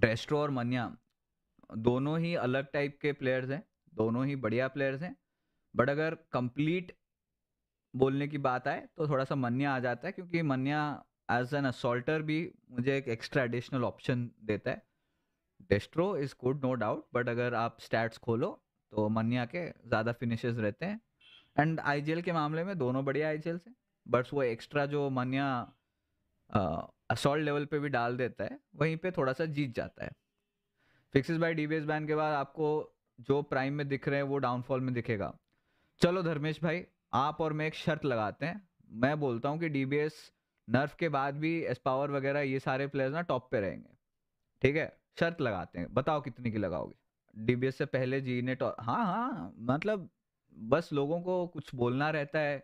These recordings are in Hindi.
डेस्ट्रो और मनिया दोनों ही अलग टाइप के प्लेयर्स हैं दोनों ही बढ़िया प्लेयर्स हैं बट अगर कंप्लीट बोलने की बात आए तो थोड़ा सा मनिया आ जाता है क्योंकि मनिया एज एन असोल्टर भी मुझे एक एक्स्ट्रा एडिशनल ऑप्शन देता है Destro is good no doubt but अगर आप स्टैट्स खोलो तो मनिया के ज़्यादा फिनिशेस रहते हैं एंड आई के मामले में दोनों बढ़िया आई से बट वो एक्स्ट्रा जो मनिया असॉल्ट लेवल पे भी डाल देता है वहीं पे थोड़ा सा जीत जाता है फिक्सेस बाय डीबीएस बैन के बाद आपको जो प्राइम में दिख रहे हैं वो डाउनफॉल में दिखेगा चलो धर्मेश भाई आप और मैं एक शर्त लगाते हैं मैं बोलता हूँ कि डी नर्फ के बाद भी एस पावर वगैरह ये सारे प्लेयर्स ना टॉप पे रहेंगे ठीक है शर्त लगाते हैं बताओ कितने की लगाओगे डी से पहले जी ने टॉप तो, हाँ हाँ मतलब बस लोगों को कुछ बोलना रहता है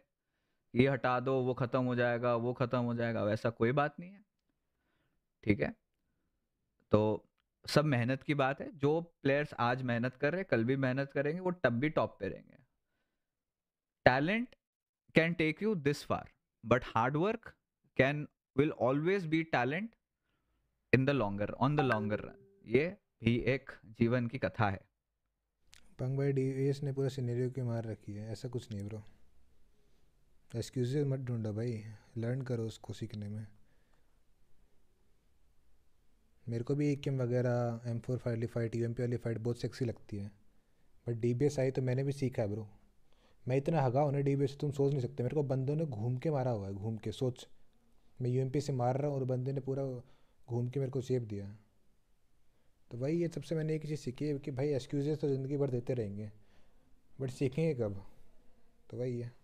ये हटा दो वो ख़त्म हो जाएगा वो ख़त्म हो जाएगा वैसा कोई बात नहीं है ठीक है तो सब मेहनत की बात है जो प्लेयर्स आज मेहनत कर रहे हैं कल भी मेहनत करेंगे वो तब भी टॉप पे रहेंगे talent can take you this far but hard work can will always be talent in the longer on the longer run ये भी एक जीवन की कथा है पंग भाई डीवीएस ने पूरा सिनेरियो की मार रखी है ऐसा कुछ नहीं ब्रो एक्सक्यूजेज मत ढूंढो भाई लर्न करो उसको सीखने में मेरे को भी ए वगैरह M four five fight U M P वाली फाइट बहुत सेक्सी लगती है but D B S I तो मैंने भी सीखा है ब्रो मैं इतना हगा उन्हें डी बी एस तुम सोच नहीं सकते मेरे को बंदों ने घूम के मारा हुआ है घूम के सोच मैं यू एम पी से मार रहा हूँ और बंदे ने पूरा घूम के मेरे को सेप दिया तो वही ये सबसे मैंने एक चीज़ सीखी है कि भाई एक्सक्यूजेस तो ज़िंदगी भर देते रहेंगे बट सीखेंगे कब तो वही है